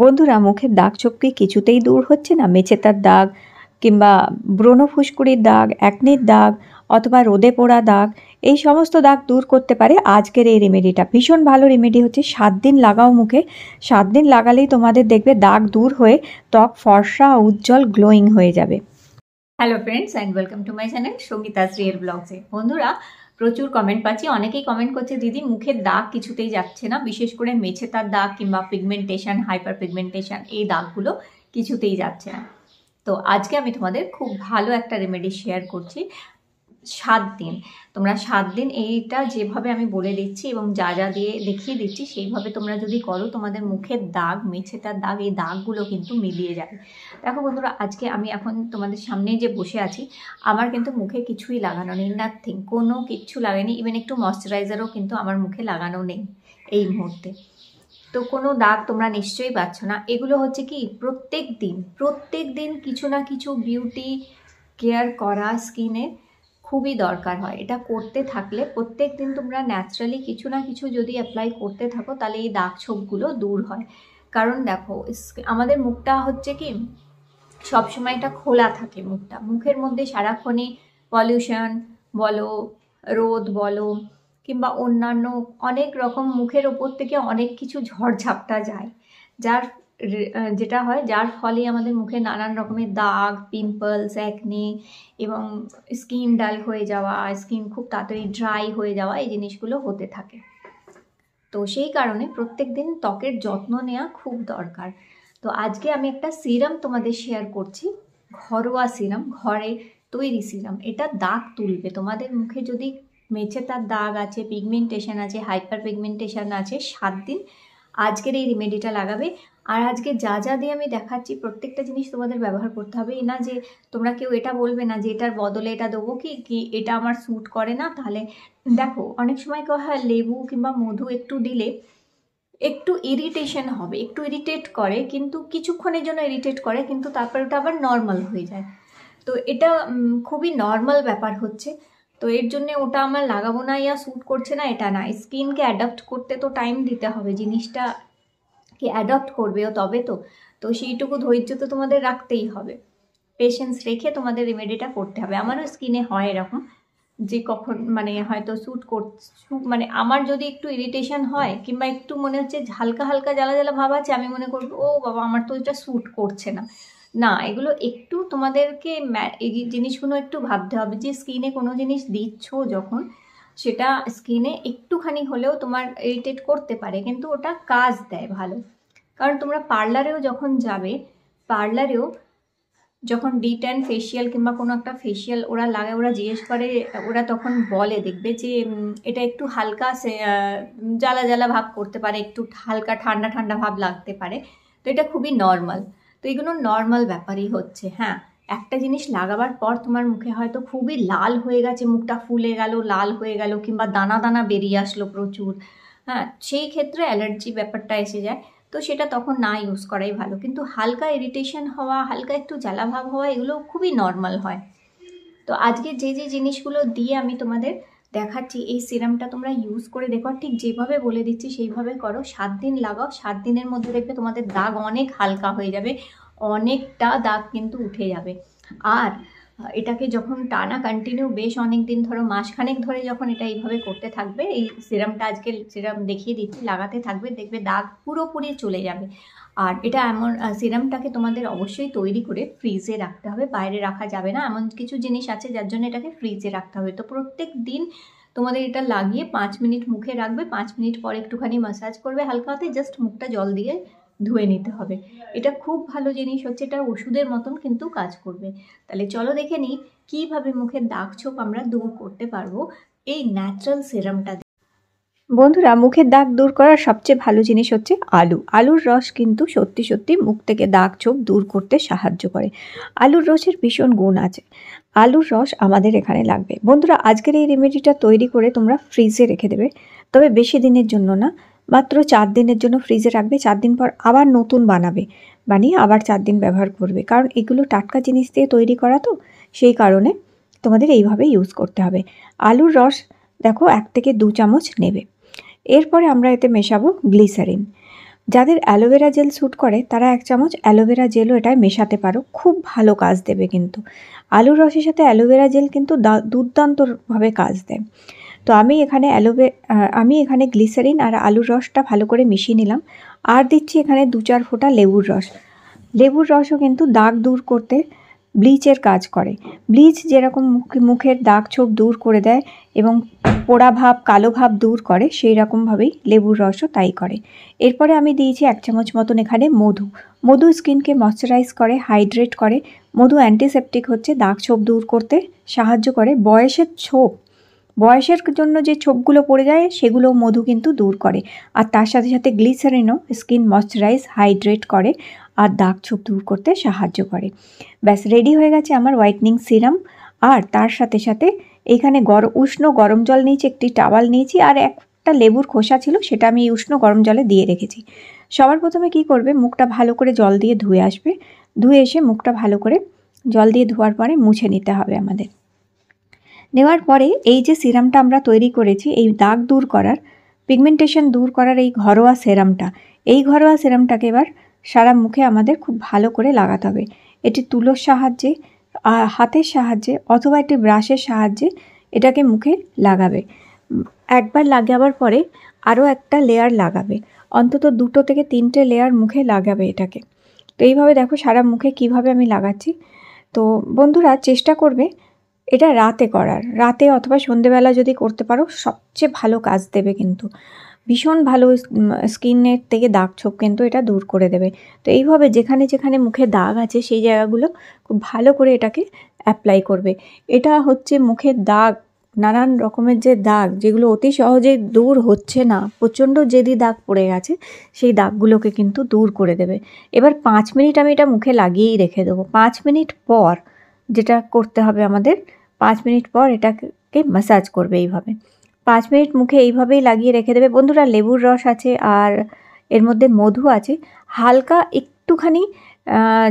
বন্ধুরা মুখের দাগ চোখকে কিছুতেই দূর হচ্ছে না মেচেতার দাগ কিংবা ব্রণ ফুসকুড়ির দাগ অ্যাকনির দাগ অথবা রোদে পোড়া দাগ এই সমস্ত দাগ দূর করতে পারে আজকের এই রেমেডিটা ভীষণ ভালো রেমেডি হচ্ছে সাত দিন লাগাও মুখে সাত দিন লাগালেই তোমাদের দেখবে দাগ দূর হয়ে ত্বক ফর্সা উজ্জ্বল গ্লোয়িং হয়ে যাবে hello friends and welcome to my channel Sangeeta Shri এর ব্লগসে বন্ধুরা প্রচুর কমেন্ট পাচ্ছি অনেকেই কমেন্ট করছে দিদি মুখের দাগ কিছুতেই যাচ্ছে না বিশেষ করে মেছেতার দাগ কিংবা পিগমেন্টেশন হাইপার পিগমেন্টেশন এই দাগগুলো কিছুতেই যাচ্ছে না তো আজকে আমি তোমাদের খুব ভালো একটা রেমেডি শেয়ার করছি সাত দিন তোমরা সাত দিন এইটা যেভাবে আমি বলে দিচ্ছি এবং যা যা দিয়ে দেখিয়ে দিচ্ছি সেইভাবে তোমরা যদি করো তোমাদের মুখের দাগ মেছেতার দাগ এই দাগগুলো কিন্তু মিলিয়ে যাবে দেখো বন্ধুরা আজকে আমি এখন তোমাদের সামনে যে বসে আছি আমার কিন্তু মুখে কিছুই লাগানো নেই নাথিং কোনো কিচ্ছু লাগেনি ইভেন একটু ময়শ্চারাইজারও কিন্তু আমার মুখে লাগানো নেই এই মুহূর্তে তো কোনো দাগ তোমরা নিশ্চয়ই পাচ্ছ না এগুলো হচ্ছে কি প্রত্যেক দিন প্রত্যেক দিন কিছু না কিছু বিউটি কেয়ার করা স্কিনে খুবই দরকার হয় এটা করতে থাকলে প্রত্যেক দিন তোমরা ন্যাচারালি কিছু না কিছু যদি অ্যাপ্লাই করতে থাকো তাহলে এই দাগ ছোপগুলো দূর হয় কারণ দেখো আমাদের মুখটা হচ্ছে কি সবসময় এটা খোলা থাকে মুখটা মুখের মধ্যে সারাক্ষণই পলিউশন বলো রোদ বলো কিংবা অন্যান্য অনেক রকম মুখের ওপর থেকে অনেক কিছু ঝড়ঝাপটা যায় যার যেটা হয় যার ফলে আমাদের মুখে নানান রকমের দাগ পিম্পলস অ্যাকনি এবং স্কিন ডাল হয়ে যাওয়া স্কিন খুব তাড়াতাড়ি ড্রাই হয়ে যাওয়া এই জিনিসগুলো হতে থাকে তো সেই কারণে প্রত্যেক দিন ত্বকের যত্ন নেওয়া খুব দরকার তো আজকে আমি একটা সিরাম তোমাদের শেয়ার করছি ঘরোয়া সিরাম ঘরে তৈরি সিরাম এটা দাগ তুলবে তোমাদের মুখে যদি মেছে তার দাগ আছে পিগমেন্টেশন আছে হাইপার পিগমেন্টেশন আছে সাত দিন আজকের এই রেমেডিটা লাগাবে আর আজকে যা যা দিয়ে আমি দেখাচ্ছি প্রত্যেকটা জিনিস তোমাদের ব্যবহার করতে হবে না যে তোমরা কেউ এটা বলবে না যে এটার বদলে এটা দেবো কি কি এটা আমার স্যুট করে না তাহলে দেখো অনেক সময় কেউ হয় লেবু কিংবা মধু একটু দিলে একটু ইরিটেশন হবে একটু ইরিটেট করে কিন্তু কিছুক্ষণের জন্য ইরিটেট করে কিন্তু তারপর ওটা আবার নর্মাল হয়ে যায় তো এটা খুবই নর্মাল ব্যাপার হচ্ছে তো এর জন্য ওটা আমার লাগাবো না ইয়া স্যুট করছে না এটা না স্কিনকে অ্যাডাপ্ট করতে তো টাইম দিতে হবে জিনিসটা কে অ্যাডপ্ট করবে ও তবে তো তো সেইটুকু ধৈর্য তো তোমাদের রাখতেই হবে পেশেন্স রেখে তোমাদের রেমেডিটা করতে হবে আমারও স্কিনে হয় এরকম যে কখন মানে হয়তো শ্যুট কর মানে আমার যদি একটু ইরিটেশন হয় কিংবা একটু মনে হচ্ছে হালকা হালকা জ্বালা জ্বালা ভাব আছে আমি মনে করবো ও বাবা আমার তো এটা শ্যুট করছে না না এগুলো একটু তোমাদেরকে এই জিনিসগুলো একটু ভাবতে হবে যে স্কিনে কোনো জিনিস দিচ্ছ যখন সেটা স্কিনে একটুখানি হলেও তোমার ইরিটেট করতে পারে কিন্তু ওটা কাজ দেয় ভালো কারণ তোমরা পার্লারেও যখন যাবে পার্লারেও যখন ডি টেন ফেসিয়াল কিংবা কোনো একটা ফেসিয়াল ওরা লাগে ওরা জিজ্ঞেস করে ওরা তখন বলে দেখবে যে এটা একটু হালকা জ্বালা জ্বালা ভাব করতে পারে একটু হালকা ঠান্ডা ঠান্ডা ভাব লাগতে পারে তো এটা খুবই নর্মাল তো এগুলো নর্মাল ব্যাপারই হচ্ছে হ্যাঁ একটা জিনিস লাগাবার পর তোমার মুখে হয়তো খুবই লাল হয়ে গেছে মুখটা ফুলে গেল লাল হয়ে গেল কিংবা দানা দানা বেরিয়ে আসলো প্রচুর হ্যাঁ সেই ক্ষেত্রে অ্যালার্জি ব্যাপারটা এসে যায় তো সেটা তখন না ইউজ করাই ভালো কিন্তু হালকা ইরিটেশন হওয়া হালকা একটু জ্বালাভাব হওয়া এগুলো খুবই নর্মাল হয় তো আজকে যে যে জিনিসগুলো দিয়ে আমি তোমাদের দেখাচ্ছি এই সিরামটা তোমরা ইউজ করে দেখো ঠিক যেভাবে বলে দিচ্ছি সেইভাবে করো সাত দিন লাগাও সাত দিনের মধ্যে দেখবে তোমাদের দাগ অনেক হালকা হয়ে যাবে অনেকটা দাগ কিন্তু উঠে যাবে আর এটাকে যখন টানা কন্টিনিউ বেশ অনেক দিন ধরো মাসখানেক ধরে যখন এটা এইভাবে করতে থাকবে এই সিরামটা আজকে সিরাম দেখিয়ে দিচ্ছি লাগাতে থাকবে দেখবে দাগ পুরোপুরি চলে যাবে আর এটা এমন সিরামটাকে তোমাদের অবশ্যই তৈরি করে ফ্রিজে রাখতে হবে বাইরে রাখা যাবে না এমন কিছু জিনিস আছে যার জন্য এটাকে ফ্রিজে রাখতে হবে তো প্রত্যেক দিন তোমাদের এটা লাগিয়ে পাঁচ মিনিট মুখে রাখবে পাঁচ মিনিট পর একটুখানি মাসাজ করবে হালকা হাতে জাস্ট মুখটা জল দিয়ে ধুয়ে নিতে হবে এটা খুব ভালো জিনিস হচ্ছে এটা ওষুধের মতন কিন্তু কাজ করবে তাহলে চলো দেখে নিই কীভাবে মুখের দাগ ছোপ আমরা দূর করতে পারবো এই ন্যাচারাল সিরামটা বন্ধুরা মুখের দাগ দূর করার সবচেয়ে ভালো জিনিস হচ্ছে আলু আলুর রস কিন্তু সত্যি সত্যি মুখ থেকে দাগ ছোপ দূর করতে সাহায্য করে আলুর রসের ভীষণ গুণ আছে আলুর রস আমাদের এখানে লাগবে বন্ধুরা আজকের এই রেমেডিটা তৈরি করে তোমরা ফ্রিজে রেখে দেবে তবে বেশি দিনের জন্য না মাত্র চার দিনের জন্য ফ্রিজে রাখবে চার দিন পর আবার নতুন বানাবে বানিয়ে আবার চার দিন ব্যবহার করবে কারণ এগুলো টাটকা জিনিস দিয়ে তৈরি করা তো সেই কারণে তোমাদের এইভাবে ইউজ করতে হবে আলুর রস দেখো এক থেকে দু চামচ নেবে এরপরে আমরা এতে মেশাবো গ্লিসারিন যাদের অ্যালোভেরা জেল স্যুট করে তারা এক চামচ অ্যালোভেরা জেলও এটায় মেশাতে পারো খুব ভালো কাজ দেবে কিন্তু আলুর রসের সাথে অ্যালোভেরা জেল কিন্তু দুর্দান্তভাবে কাজ দেয় তো আমি এখানে অ্যালোভে আমি এখানে গ্লিসারিন আর আলুর রসটা ভালো করে মিশিয়ে নিলাম আর দিচ্ছি এখানে দু চার ফোঁটা লেবুর রস লেবুর রসও কিন্তু দাগ দূর করতে ব্লিচের কাজ করে ব্লিচ যেরকম মুখের দাগ ছোপ দূর করে দেয় এবং পোড়া ভাব কালো ভাব দূর করে সেই রকমভাবেই লেবুর রসও তাই করে এরপরে আমি দিয়েছি এক চামচ মতন এখানে মধু মধু স্কিনকে ময়শ্চারাইজ করে হাইড্রেট করে মধু অ্যান্টিসেপটিক হচ্ছে দাগ ছোপ দূর করতে সাহায্য করে বয়সের ছোপ বয়সের জন্য যে ছোপগুলো পড়ে যায় সেগুলো মধু কিন্তু দূর করে আর তার সাথে সাথে গ্লিসারিনও স্কিন ময়শ্চারাইজ হাইড্রেট করে আর দাগ ছোপ দূর করতে সাহায্য করে ব্যাস রেডি হয়ে গেছে আমার হোয়াইটনিং সিরাম আর তার সাথে সাথে এখানে গর উষ্ণ গরম জল নিয়েছি একটি টাওয়াল নিয়েছি আর একটা লেবুর খোসা ছিল সেটা আমি উষ্ণ গরম জলে দিয়ে রেখেছি সবার প্রথমে কি করবে মুখটা ভালো করে জল দিয়ে ধুয়ে আসবে ধুয়ে এসে মুখটা ভালো করে জল দিয়ে ধোয়ার পরে মুছে নিতে হবে আমাদের নেওয়ার পরে এই যে সিরামটা আমরা তৈরি করেছি এই দাগ দূর করার পিগমেন্টেশন দূর করার এই ঘরোয়া সেরামটা এই ঘরোয়া সেরামটাকে এবার সারা মুখে আমাদের খুব ভালো করে লাগাতে হবে এটি তুলোর সাহায্যে হাতের সাহায্যে অথবা একটি ব্রাশের সাহায্যে এটাকে মুখে লাগাবে একবার লাগাবার পরে আরও একটা লেয়ার লাগাবে অন্তত দুটো থেকে তিনটে লেয়ার মুখে লাগাবে এটাকে তো এইভাবে দেখো সারা মুখে কিভাবে আমি লাগাচ্ছি তো বন্ধুরা চেষ্টা করবে এটা রাতে করার রাতে অথবা সন্ধেবেলা যদি করতে পারো সবচেয়ে ভালো কাজ দেবে কিন্তু ভীষণ ভালো স্কিনের থেকে দাগ ছোপ কিন্তু এটা দূর করে দেবে তো এইভাবে যেখানে যেখানে মুখে দাগ আছে সেই জায়গাগুলো খুব ভালো করে এটাকে অ্যাপ্লাই করবে এটা হচ্ছে মুখের দাগ নানান রকমের যে দাগ যেগুলো অতি সহজে দূর হচ্ছে না প্রচণ্ড যেদি দাগ পড়ে গেছে সেই দাগগুলোকে কিন্তু দূর করে দেবে এবার পাঁচ মিনিট আমি এটা মুখে লাগিয়েই রেখে দেবো পাঁচ মিনিট পর যেটা করতে হবে আমাদের পাঁচ মিনিট পর এটাকে মাসাজ করবে এইভাবে পাঁচ মিনিট মুখে এইভাবেই লাগিয়ে রেখে দেবে বন্ধুরা লেবুর রস আছে আর এর মধ্যে মধু আছে হালকা একটুখানি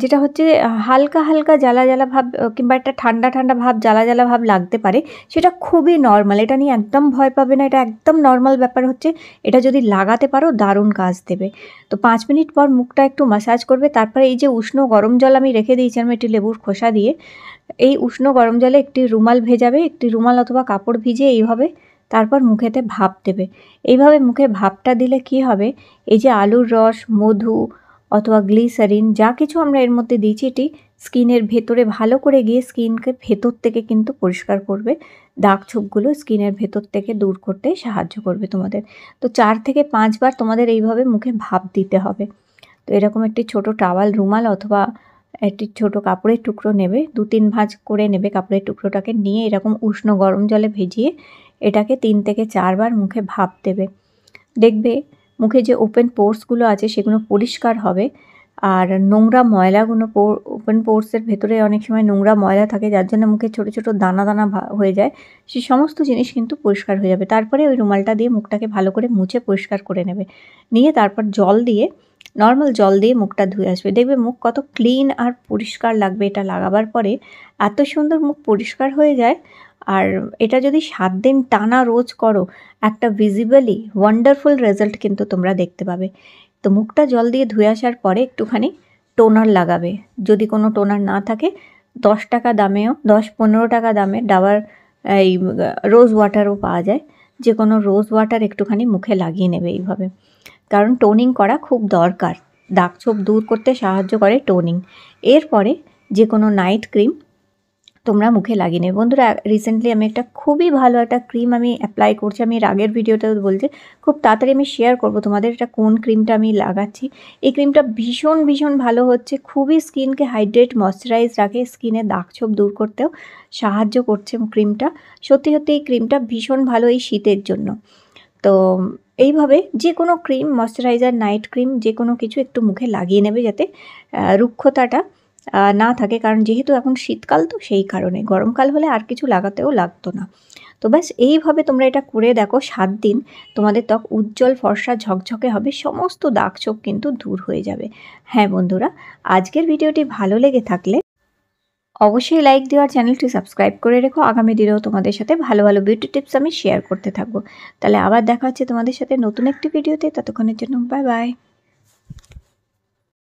যেটা হচ্ছে হালকা হালকা জ্বালা জ্বালা ভাব কিংবা একটা ঠান্ডা ঠান্ডা ভাব জ্বালা জ্বালা ভাব লাগতে পারে সেটা খুবই নর্মাল এটা নিয়ে একদম ভয় পাবে না এটা একদম নর্মাল ব্যাপার হচ্ছে এটা যদি লাগাতে পারো দারুণ কাজ দেবে তো পাঁচ মিনিট পর মুখটা একটু মাসাজ করবে তারপরে এই যে উষ্ণ গরম জল আমি রেখে দিয়েছিলাম একটি লেবুর খোসা দিয়ে এই উষ্ণ গরম জলে একটি রুমাল ভেজাবে একটি রুমাল অথবা কাপড় ভিজে এইভাবে তারপর মুখেতে ভাপ দেবে এইভাবে মুখে ভাপটা দিলে কি হবে এই যে আলুর রস মধু অথবা গ্লিসারিন যা কিছু আমরা এর মধ্যে দিয়েছি এটি স্কিনের ভেতরে ভালো করে গিয়ে স্কিনকে ভেতর থেকে কিন্তু পরিষ্কার করবে দাগ ছোপগুলো স্কিনের ভেতর থেকে দূর করতে সাহায্য করবে তোমাদের তো চার থেকে পাঁচবার তোমাদের এইভাবে মুখে ভাপ দিতে হবে তো এরকম একটি ছোট টাওয়াল রুমাল অথবা একটি ছোট কাপড়ের টুকরো নেবে দু তিন ভাঁজ করে নেবে কাপড়ের টুকরোটাকে নিয়ে এরকম উষ্ণ গরম জলে ভেজিয়ে এটাকে তিন থেকে চারবার মুখে ভাপ দেবে দেখবে মুখে যে ওপেন পোর্সগুলো আছে সেগুলো পরিষ্কার হবে আর নোংরা ময়লাগুলো ওপেন পোর্সের ভেতরে অনেক সময় নোংরা ময়লা থাকে যার জন্য মুখে ছোট ছোট দানা দানা হয়ে যায় সে সমস্ত জিনিস কিন্তু পরিষ্কার হয়ে যাবে তারপরে ওই রুমালটা দিয়ে মুখটাকে ভালো করে মুছে পরিষ্কার করে নেবে নিয়ে তারপর জল দিয়ে নর্মাল জল দিয়ে মুখটা ধুয়ে আসবে দেখবে মুখ কত ক্লিন আর পরিষ্কার লাগবে এটা লাগাবার পরে এত সুন্দর মুখ পরিষ্কার হয়ে যায় আর এটা যদি সাত দিন টানা রোজ করো একটা ভিজিবলি ওয়ান্ডারফুল রেজাল্ট কিন্তু তোমরা দেখতে পাবে তো মুখটা জল দিয়ে ধুয়ে আসার পরে একটুখানি টোনার লাগাবে যদি কোনো টোনার না থাকে দশ টাকা দামেও দশ পনেরো টাকা দামে ডাবার এই রোজ ওয়াটারও পাওয়া যায় যে কোনো রোজ ওয়াটার একটুখানি মুখে লাগিয়ে নেবে এইভাবে কারণ টোনিং করা খুব দরকার দাগ ছোপ দূর করতে সাহায্য করে টোনিং এরপরে যে কোনো নাইট ক্রিম তোমরা মুখে লাগিয়ে নেবে বন্ধুরা রিসেন্টলি আমি একটা খুবই ভালো একটা ক্রিম আমি অ্যাপ্লাই করছি আমি এর আগের ভিডিওতেও বলছি খুব তাড়াতাড়ি আমি শেয়ার করব তোমাদের এটা কোন ক্রিমটা আমি লাগাচ্ছি এই ক্রিমটা ভীষণ ভীষণ ভালো হচ্ছে খুবই স্কিনকে হাইড্রেট ময়শ্চারাইজ রাখে স্কিনে দাগছোপ দূর করতেও সাহায্য করছে ক্রিমটা সত্যি সত্যি এই ক্রিমটা ভীষণ ভালো এই শীতের জন্য তো এইভাবে যে কোনো ক্রিম ময়শ্চারাইজার নাইট ক্রিম যে কোনো কিছু একটু মুখে লাগিয়ে নেবে যাতে রুক্ষতাটা না থাকে কারণ যেহেতু এখন শীতকাল তো সেই কারণে গরমকাল হলে আর কিছু লাগাতেও লাগতো না তো ব্যাস এইভাবে তোমরা এটা করে দেখো সাত দিন তোমাদের ত্বক উজ্জ্বল ফর্সা ঝকঝকে হবে সমস্ত দাগ চোখ কিন্তু দূর হয়ে যাবে হ্যাঁ বন্ধুরা আজকের ভিডিওটি ভালো লেগে থাকলে অবশ্যই লাইক দিও আর চ্যানেলটি সাবস্ক্রাইব করে রেখো আগামী দিনেও তোমাদের সাথে ভালো ভালো বিউটি টিপস আমি শেয়ার করতে থাকবো তাহলে আবার দেখা হচ্ছে তোমাদের সাথে নতুন একটি ভিডিওতে ততক্ষণের জন্য বাই বাই